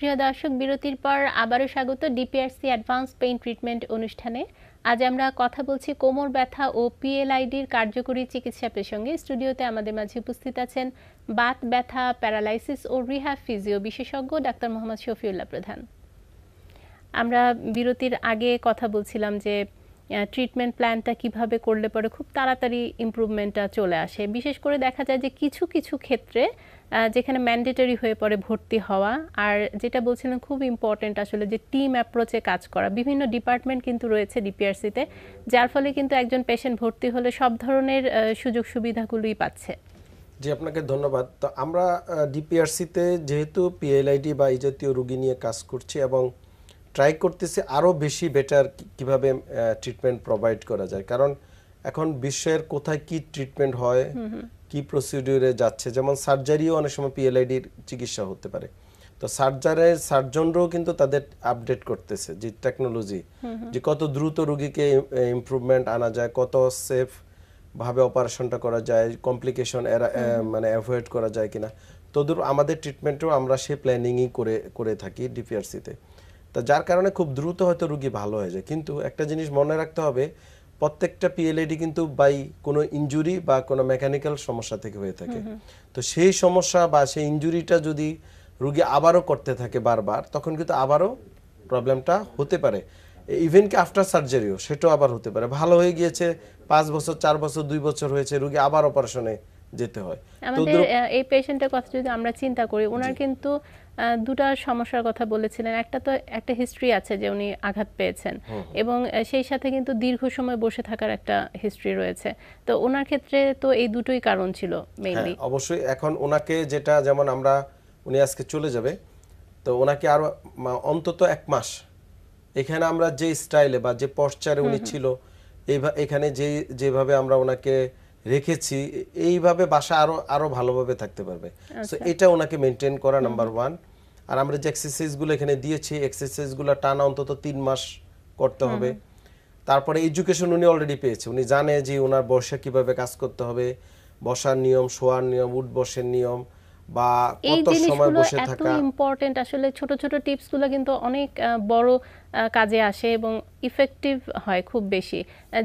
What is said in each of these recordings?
প্রিয় দর্শক বিরতির পর আবারও স্বাগত ডিপিআরসি অ্যাডভান্স পেইন ট্রিটমেন্ট অনুষ্ঠানে আজ আমরা কথা বলছি কোমর ব্যথা ও পিএলআইডির কার্যকরী চিকিৎসা প্রসঙ্গে স্টুডিওতে আমাদের মাঝে উপস্থিত আছেন বাত ব্যথা প্যারালাইসিস ও রিহ্যাব ফিজিও বিশেষজ্ঞ ডাক্তার মোহাম্মদ শফিউল্লাহ প্রধান আমরা বিরতির আগে কথা বলছিলাম যে ট্রিটমেন্ট প্ল্যানটা কিভাবে করলে পরে খুব তাড়াতাড়ি ইম্প্রুভমেন্টটা চলে আসে বিশেষ করে দেখা যায় যে কিছু কিছু ক্ষেত্রে যেখানে ম্যান্ডেটরি হয়ে পড়ে ভর্তি হওয়া আর যেটা বলছিলেন খুব ইম্পর্টেন্ট আসলে যে টিম অ্যাপ্রোচে কাজ করা বিভিন্ন ডিপার্টমেন্ট কিন্তু রয়েছে ডিপিআরসিতে যার ফলে কিন্তু একজন পেশেন্ট ভর্তি হলে সব ধরনের সুযোগ সুবিধাগুলোই পাচ্ছে জি আপনাকে ধন্যবাদ তো আমরা ডিপিআরসিতে যেহেতু পিএলআইডি বা এই জাতীয় রুগী নিয়ে কাজ করছি এবং ট্রাই করতেছে আরও বেশি বেটার কিভাবে ট্রিটমেন্ট প্রোভাইড করা যায় কারণ এখন বিশ্বের কোথায় কি ট্রিটমেন্ট হয় কি প্রসিডিউরে যাচ্ছে যেমন সার্জারিও অনেক সময় পিএলআইডির চিকিৎসা হতে পারে তো সার্জারের সার্জনরাও কিন্তু তাদের আপডেট করতেছে যে টেকনোলজি যে কত দ্রুত রুগীকে ইমপ্রুভমেন্ট আনা যায় কত সেফ ভাবে অপারেশনটা করা যায় কমপ্লিকেশন মানে অ্যাভয়েড করা যায় কিনা তদুর আমাদের ট্রিটমেন্টও আমরা সে প্ল্যানিংই করে করে থাকি ডিপিআরসিতে তা যার কারণে খুব দ্রুত হয়তো রুগী ভালো হয়ে যায় কিন্তু একটা জিনিস মনে রাখতে হবে প্রত্যেকটা পিএলএডি কিন্তু বাই কোনো ইঞ্জুরি বা কোনো মেকানিক্যাল সমস্যা থেকে হয়ে থাকে তো সেই সমস্যা বা সেই ইঞ্জুরিটা যদি রুগী আবারও করতে থাকে বারবার তখন কিন্তু আবারও প্রবলেমটা হতে পারে ইভেন কি আফটার সার্জারিও সেটাও আবার হতে পারে ভালো হয়ে গিয়েছে পাঁচ বছর চার বছর দুই বছর হয়েছে রুগী আবার অপারেশনে যেতে হয় আমাদের এই পেশেন্টের কথা যদি আমরা চিন্তা করি ওনার কিন্তু দুটা সমস্যার কথা বলেছিলেন একটা তো একটা হিস্ট্রি আছে যে উনি আঘাত পেয়েছেন এবং সেই সাথে কিন্তু দীর্ঘ সময় বসে থাকার একটা হিস্ট্রি রয়েছে তো ওনার ক্ষেত্রে তো এই দুটোই কারণ ছিল মেইনলি হ্যাঁ, অবশ্যই এখন ওনাকে যেটা যেমন আমরা উনি আজকে চলে যাবে তো ওনাকে আরো অন্তত এক মাস এখানে আমরা যে স্টাইলে বা যে পশ্চারে উনি ছিল এখানে যে যেভাবে আমরা ওনাকে রেখেছি এইভাবে বাসা আরো আরো ভালোভাবে থাকতে পারবে তো আচ্ছা। এটা ওনাকে মেনটেন করা নাম্বার ওয়ান আর আমরা যে এক্সারসাইজগুলো এখানে দিয়েছি এক্সারসাইজগুলো টানা অন্তত তিন মাস করতে হবে তারপরে এডুকেশন উনি অলরেডি পেয়েছে উনি জানে যে ওনার বর্ষা কিভাবে কাজ করতে হবে বসার নিয়ম শোয়ার নিয়ম উঠ বসের নিয়ম বা কত সময় বসে থাকা এত ইম্পর্টেন্ট আসলে ছোট ছোট টিপসগুলো কিন্তু অনেক বড় কাজে আসে এবং ইফেক্টিভ হয় খুব বেশি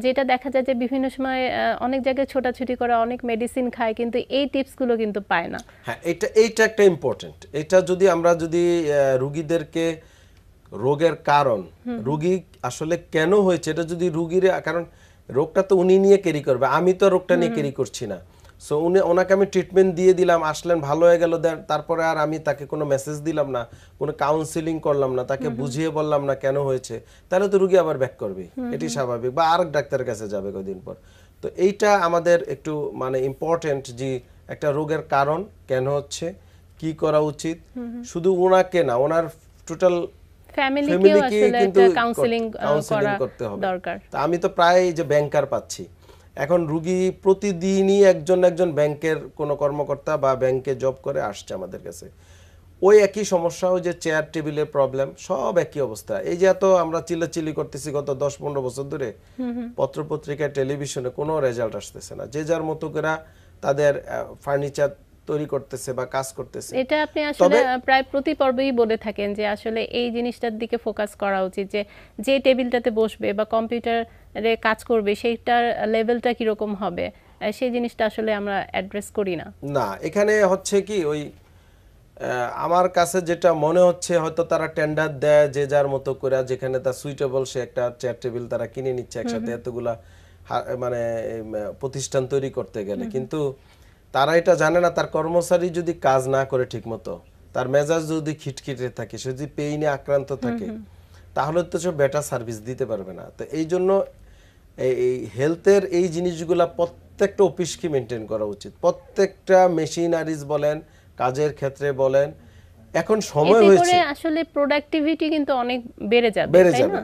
যেটা দেখা যায় যে বিভিন্ন সময় অনেক জায়গায় ছোটাছুটি করা অনেক মেডিসিন খায় কিন্তু এই টিপসগুলো কিন্তু পায় না হ্যাঁ এটা এইটা একটা ইম্পর্টেন্ট এটা যদি আমরা যদি রুগীদেরকে রোগের কারণ রুগী আসলে কেন হয়েছে এটা যদি রুগীর কারণ রোগটা তো উনি নিয়ে ক্যারি করবে আমি তো রোগটা নিয়ে ক্যারি করছি না সো উনি ওনাকে আমি ট্রিটমেন্ট দিয়ে দিলাম আসলেন ভালো হয়ে গেল তারপরে আর আমি তাকে কোনো মেসেজ দিলাম না কোনো কাউন্সিলিং করলাম না তাকে বুঝিয়ে বললাম না কেন হয়েছে তাহলে তো রুগী আবার ব্যাক করবে এটি স্বাভাবিক বা আর ডাক্তারের কাছে যাবে কদিন পর তো এইটা আমাদের একটু মানে ইম্পর্টেন্ট যে একটা রোগের কারণ কেন হচ্ছে কি করা উচিত শুধু ওনাকে না ওনার টোটাল ফ্যামিলিকে কিন্তু কাউন্সিলিং করতে হবে দরকার আমি তো প্রায় যে ব্যাংকার পাচ্ছি এখন রুগী প্রতিদিনই একজন একজন ব্যাংকের কোনো কর্মকর্তা বা ব্যাংকে জব করে আসছে আমাদের কাছে ওই একই সমস্যা ওই যে চেয়ার টেবিলের প্রবলেম সব একই অবস্থা এই যে এত আমরা চিল্লাচিল্লি করতেছি গত দশ পনেরো বছর ধরে পত্রপত্রিকায় টেলিভিশনে কোনো রেজাল্ট আসতেছে না যে যার মতো করে তাদের ফার্নিচার তৈরি করতেছে বা কাজ করতেছে এটা আপনি আসলে প্রায় প্রতি পর্বেই বলে থাকেন যে আসলে এই জিনিসটার দিকে ফোকাস করা উচিত যে যে টেবিলটাতে বসবে বা কম্পিউটারে কাজ করবে সেইটার লেভেলটা কিরকম হবে সেই জিনিসটা আসলে আমরা অ্যাড্রেস করি না না এখানে হচ্ছে কি ওই আমার কাছে যেটা মনে হচ্ছে হয়তো তারা টেন্ডার দেয় যে যার মতো করে যেখানে তার সুইটেবল সে একটা চেয়ার টেবিল তারা কিনে নিচ্ছে একসাথে এতগুলা মানে প্রতিষ্ঠান তৈরি করতে গেলে কিন্তু তারা এটা জানে না তার কর্মচারী যদি কাজ না করে ঠিকমতো তার মেজাজ যদি খিটখিটে থাকে সে যদি পেইনে আক্রান্ত থাকে তাহলে তো সে বেটার সার্ভিস দিতে পারবে না তো এই জন্য এই হেলথের এই জিনিসগুলো প্রত্যেকটা অফিসকে মেনটেন করা উচিত প্রত্যেকটা মেশিনারিজ বলেন কাজের ক্ষেত্রে বলেন এখন সময় হয়েছে আসলে প্রোডাক্টিভিটি কিন্তু অনেক বেড়ে যাবে বেড়ে যাবে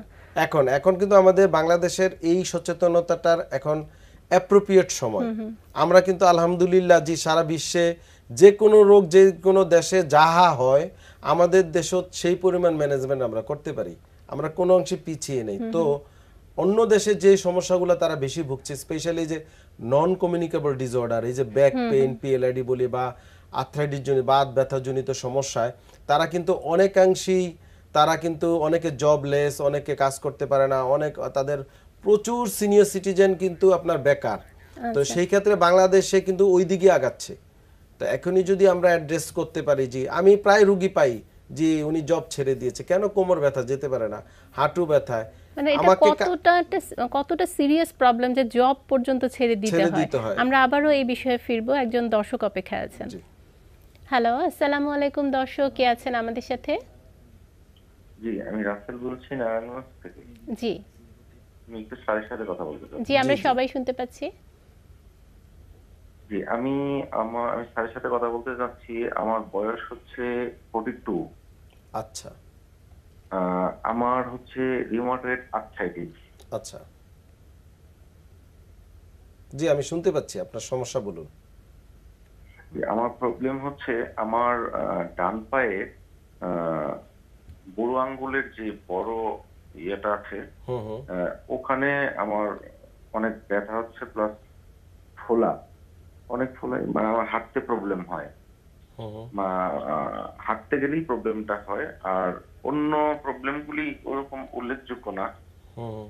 এখন এখন কিন্তু আমাদের বাংলাদেশের এই সচেতনতাটার এখন অ্যাপ্রোপ্রিয়েট সময় আমরা কিন্তু আলহামদুলিল্লাহ জি সারা বিশ্বে যে কোনো রোগ যে কোনো দেশে যাহা হয় আমাদের দেশত সেই পরিমাণ ম্যানেজমেন্ট আমরা করতে পারি আমরা কোনো অংশে পিছিয়ে নেই তো অন্য দেশে যে সমস্যাগুলো তারা বেশি ভুগছে স্পেশালি যে নন কমিউনিকেবল ডিসঅর্ডার এই যে ব্যাক পেইন পিএলআইডি বলি বা আর্থ্রাইটিস জনিত বাদ ব্যথাজনিত সমস্যায় তারা কিন্তু অনেকাংশেই তারা কিন্তু অনেকে জবলেস অনেকে কাজ করতে পারে না অনেক তাদের প্রচুর সিনিয়র সিটিজেন কিন্তু আপনার বেকার তো আচ্ছা। সেই ক্ষেত্রে বাংলাদেশে কিন্তু ওই দিকে আগাচ্ছে তো এখনই যদি আমরা অ্যাড্রেস করতে পারি যে আমি প্রায় রুগী পাই যে উনি জব ছেড়ে দিয়েছে কেন কোমর ব্যথা যেতে পারে না হাঁটু ব্যথা মানে এটা কতটা কতটা সিরিয়াস প্রবলেম যে জব পর্যন্ত ছেড়ে দিতে হয় আমরা আবারও এই বিষয়ে ফিরবো একজন দর্শক অপেক্ষায় আছেন হ্যালো আসসালামু আলাইকুম দর্শক কে আছেন আমাদের সাথে জি আমি রাসেল বলছি নারায়ণগঞ্জ থেকে জি আমি একটু স্যারের সাথে কথা বলতে চাই জি আমরা সবাই শুনতে পাচ্ছি জি আমি আমার আমি স্যারের সাথে কথা বলতে আমার বয়স হচ্ছে টু আচ্ছা আমার হচ্ছে আচ্ছা জি আমি শুনতে পাচ্ছি আপনার সমস্যা বলুন আমার প্রবলেম হচ্ছে আমার ডান পায়ে বুড়ো আঙ্গুলের যে বড় ইয়েটা আছে ওখানে আমার অনেক ব্যথা হচ্ছে প্লাস ফোলা অনেক ফোলাই মানে হাঁটতে প্রবলেম হয় হাঁটতে গেলেই প্রবলেমটা হয় আর অন্য প্রবলেমগুলি ওরকম উল্লেখযোগ্য না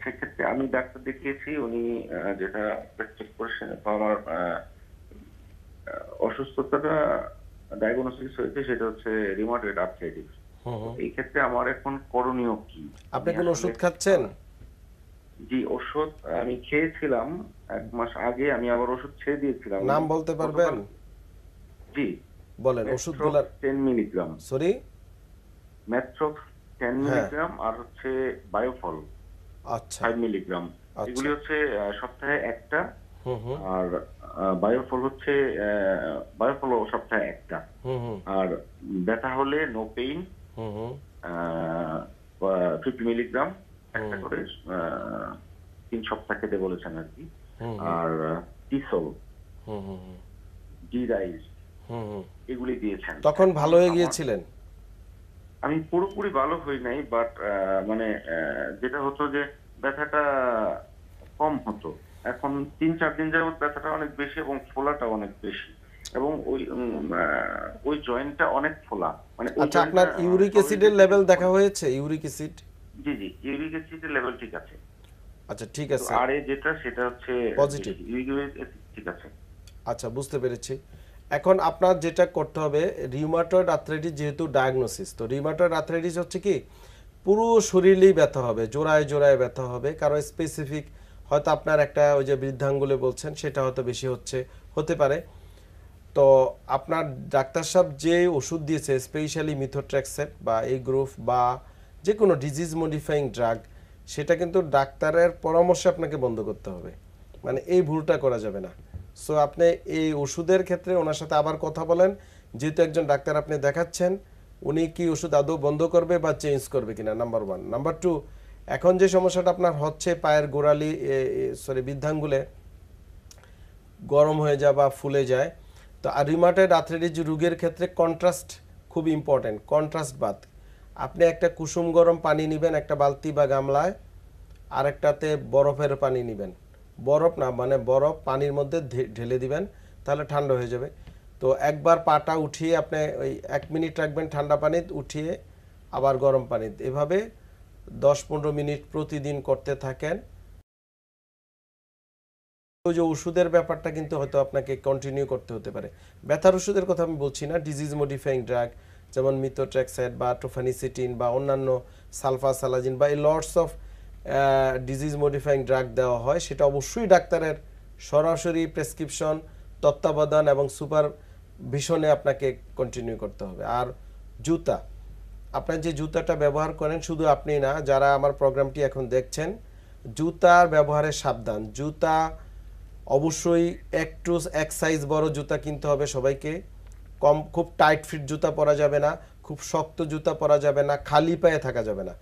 সেক্ষেত্রে আমি ডাক্তার দেখিয়েছি উনি যেটা চেক করেছেন আমার অসুস্থতাটা ডায়াগনোসিস হয়েছে সেটা হচ্ছে রিমোটেড আর্থ্রাইটিস এই ক্ষেত্রে আমার এখন করণীয় কি আপনি কোন ওষুধ খাচ্ছেন জি ওষুধ আমি খেয়েছিলাম এক মাস আগে আমি আবার ওষুধ ছেড়ে দিয়েছিলাম নাম বলতে পারবেন জি বলেন ওষুধ ওষুধগুলোর 10 মিলিগ্রাম সরি ম্যাট্রক্স 10 মিলিগ্রাম আর হচ্ছে বায়োফল আচ্ছা 5 মিলিগ্রাম আচ্ছা। এগুলি হচ্ছে সপ্তাহে একটা আর বায়োফল হচ্ছে বায়োফল সপ্তাহে একটা আর ব্যথা হলে নো পেইন ফিফটি মিলিগ্রাম একটা করে তিন সপ্তাহ খেতে বলেছেন আর কি আর টিসল রাইস এগুলি দিয়েছেন তখন ভালো হয়ে গিয়েছিলেন আমি পুরোপুরি ভালো হই নাই বাট মানে যেটা হতো যে ব্যথাটা কম হতো এখন তিন চার দিন যাবত ব্যথাটা অনেক বেশি এবং ফোলাটা অনেক বেশি এবং ওই ওই জয়েন্টটা অনেক ফোলা মানে আচ্ছা আপনার ইউরিক অ্যাসিডের লেভেল দেখা হয়েছে ইউরিক অ্যাসিড জি জি ইউরিক অ্যাসিডের লেভেল ঠিক আছে আচ্ছা ঠিক আছে আর যেটা সেটা হচ্ছে পজিটিভ ঠিক আছে আচ্ছা বুঝতে পেরেছি এখন আপনার যেটা করতে হবে রিউমাটয়েড আর্থ্রাইটিস যেহেতু ডায়াগনোসিস তো রিউমাটয়েড আর্থ্রাইটিস হচ্ছে কি পুরো শরীরেই ব্যথা হবে জোড়ায় জোড়ায় ব্যথা হবে কারণ স্পেসিফিক হয়তো আপনার একটা ওই যে বৃদ্ধাঙ্গুলে বলছেন সেটা হয়তো বেশি হচ্ছে হতে পারে তো আপনার ডাক্তার সাহেব যে ওষুধ দিয়েছে স্পেশালি মিথোট্র্যাকসেট বা এই গ্রুপ বা যে কোনো ডিজিজ মডিফাইং ড্রাগ সেটা কিন্তু ডাক্তারের পরামর্শে আপনাকে বন্ধ করতে হবে মানে এই ভুলটা করা যাবে না সো আপনি এই ওষুধের ক্ষেত্রে ওনার সাথে আবার কথা বলেন যেহেতু একজন ডাক্তার আপনি দেখাচ্ছেন উনি কি ওষুধ আদৌ বন্ধ করবে বা চেঞ্জ করবে কিনা নাম্বার ওয়ান নাম্বার টু এখন যে সমস্যাটা আপনার হচ্ছে পায়ের গোড়ালি সরি বৃদ্ধাঙ্গুলে গরম হয়ে যায় বা ফুলে যায় তো আর রিমাটয়েড আর্থ্রাইটিস রোগের ক্ষেত্রে কন্ট্রাস্ট খুব ইম্পর্টেন্ট কন্ট্রাস্ট বাদ আপনি একটা কুসুম গরম পানি নেবেন একটা বালতি বা গামলায় আর একটাতে বরফের পানি নেবেন বরফ না মানে বরফ পানির মধ্যে ঢেলে দিবেন তাহলে ঠান্ডা হয়ে যাবে তো একবার পাটা উঠিয়ে আপনি ওই এক মিনিট রাখবেন ঠান্ডা পানি উঠিয়ে আবার গরম পানি এভাবে দশ পনেরো মিনিট প্রতিদিন করতে থাকেন ওই যে ওষুধের ব্যাপারটা কিন্তু হয়তো আপনাকে কন্টিনিউ করতে হতে পারে ব্যথার ওষুধের কথা আমি বলছি না ডিজিজ মডিফাইং ড্রাগ যেমন মিথোট্রাক্সাইড বা টোফানিসিটিন বা অন্যান্য সালফা সালাজিন বা এই lords of disease modifying drug দেওয়া হয় সেটা অবশ্যই ডাক্তারের সরাসরি প্রেসক্রিপশন তত্ত্বাবধান এবং সুপার ভীষণে আপনাকে কন্টিনিউ করতে হবে আর জুতা আপনার যে জুতাটা ব্যবহার করেন শুধু আপনি না যারা আমার প্রোগ্রামটি এখন দেখছেন জুতার ব্যবহারে সাবধান জুতা অবশ্যই একটু এক সাইজ বড় জুতা কিনতে হবে সবাইকে কম খুব টাইট ফিট জুতা পরা যাবে না খুব শক্ত জুতা পরা যাবে না খালি পায়ে থাকা যাবে না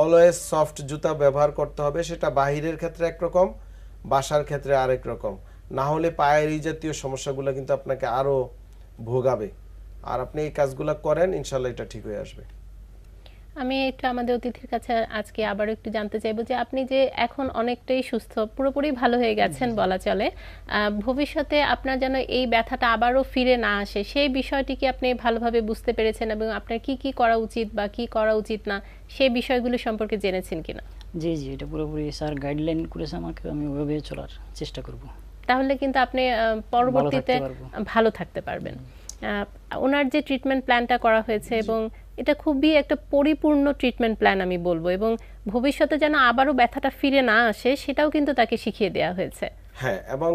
অলওয়েজ সফট জুতা ব্যবহার করতে হবে সেটা বাহিরের ক্ষেত্রে একরকম বাসার ক্ষেত্রে আরেক রকম না হলে পায়ের এই জাতীয় সমস্যাগুলো কিন্তু আপনাকে আরও ভোগাবে আর আপনি এই কাজগুলো করেন ইনশাল্লাহ এটা ঠিক হয়ে আসবে আমি একটু আমাদের অতিথির কাছে আজকে আবারও একটু জানতে চাইবো যে আপনি যে এখন অনেকটাই সুস্থ পুরোপুরি ভালো হয়ে গেছেন বলা চলে ভবিষ্যতে আপনার যেন এই ব্যথাটা আবারও ফিরে না আসে সেই বিষয়টি কি আপনি ভালোভাবে বুঝতে পেরেছেন এবং আপনার কি কি করা উচিত বা কি করা উচিত না সেই বিষয়গুলো সম্পর্কে জেনেছেন কিনা জি জি এটা পুরোপুরি স্যার গাইডলাইন করেছে আমাকে আমি ওইভাবে চলার চেষ্টা করব তাহলে কিন্তু আপনি পরবর্তীতে ভালো থাকতে পারবেন ওনার যে ট্রিটমেন্ট প্ল্যানটা করা হয়েছে এবং এটা খুবই একটা পরিপূর্ণ ট্রিটমেন্ট প্ল্যান আমি বলবো এবং ভবিষ্যতে যেন আবারও ব্যথাটা ফিরে না আসে সেটাও কিন্তু তাকে শিখিয়ে দেওয়া হয়েছে হ্যাঁ এবং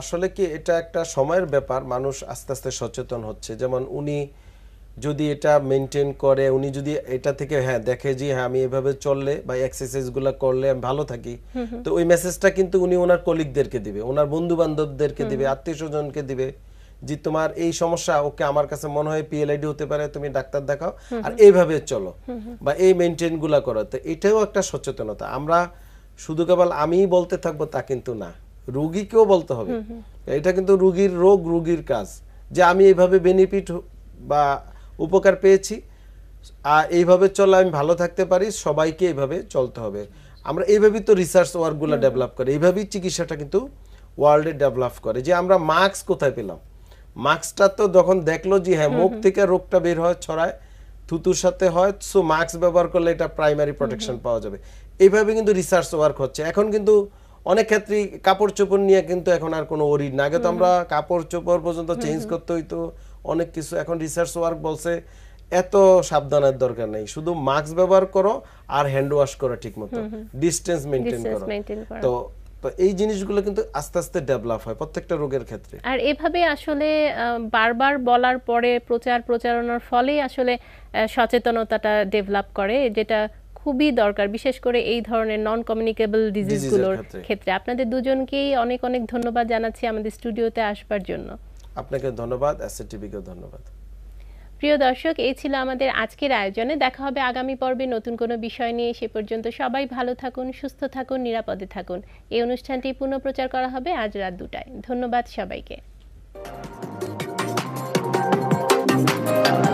আসলে কি এটা একটা সময়ের ব্যাপার মানুষ আস্তে আস্তে সচেতন হচ্ছে যেমন উনি যদি এটা মেনটেন করে উনি যদি এটা থেকে হ্যাঁ দেখে যে হ্যাঁ আমি এভাবে চললে বা এক্সারসাইজগুলো করলে আমি ভালো থাকি তো ওই মেসেজটা কিন্তু উনি ওনার কলিগদেরকে দিবে ওনার বন্ধু বান্ধবদেরকে দিবে আত্মীয় স্বজনকে দিবে যে তোমার এই সমস্যা ওকে আমার কাছে মনে হয় পিএলআইডি হতে পারে তুমি ডাক্তার দেখাও আর এইভাবে চলো বা এই মেনটেন গুলা করো তো এটাও একটা সচেতনতা আমরা শুধু কেবল আমিই বলতে থাকবো তা কিন্তু না রুগীকেও বলতে হবে এটা কিন্তু রুগীর রোগ রুগীর কাজ যে আমি এইভাবে বেনিফিট বা উপকার পেয়েছি আর এইভাবে চলে আমি ভালো থাকতে পারি সবাইকে এইভাবে চলতে হবে আমরা এইভাবেই তো রিসার্চ ওয়ার্কগুলো ডেভেলপ করে এইভাবেই চিকিৎসাটা কিন্তু ওয়ার্ল্ডে ডেভেলপ করে যে আমরা মাস্ক কোথায় পেলাম মাস্কটা তো যখন দেখলো যে হ্যাঁ মুখ থেকে রোগটা বের হয় ছড়ায় থুতুর সাথে হয় সো মাস্ক ব্যবহার করলে এটা প্রাইমারি প্রোটেকশন পাওয়া যাবে এইভাবে কিন্তু রিসার্চ ওয়ার্ক হচ্ছে এখন কিন্তু অনেক ক্ষেত্রে কাপড় চোপড় নিয়ে কিন্তু এখন আর কোনো ওরি না আগে তো আমরা কাপড় চোপড় পর্যন্ত চেঞ্জ করতে হইতো অনেক কিছু এখন রিসার্চ ওয়ার্ক বলছে এত সাবধানের দরকার নেই শুধু মাস্ক ব্যবহার করো আর হ্যান্ড ওয়াশ করো ঠিক মতো ডিস্টেন্স মেনটেন করো তো এই জিনিসগুলো কিন্তু আস্তে আস্তে ডেভেলপ হয় প্রত্যেকটা রোগের ক্ষেত্রে আর এভাবে আসলে বারবার বলার পরে প্রচার প্রচারণার ফলে আসলে সচেতনতাটা ডেভেলপ করে যেটা খুবই দরকার বিশেষ করে এই ধরনের নন কমিউনিকেবল ডিজিজগুলোর ক্ষেত্রে আপনাদের দুজনকেই অনেক অনেক ধন্যবাদ জানাচ্ছি আমাদের স্টুডিওতে আসবার জন্য আপনাকে ধন্যবাদ ধন্যবাদ প্রিয় দর্শক এই ছিল আমাদের আজকের আয়োজনে দেখা হবে আগামী পর্বে নতুন কোনো বিষয় নিয়ে সে পর্যন্ত সবাই ভালো থাকুন সুস্থ থাকুন নিরাপদে থাকুন এই অনুষ্ঠানটি পুনঃপ্রচার করা হবে আজ রাত দুটায় ধন্যবাদ সবাইকে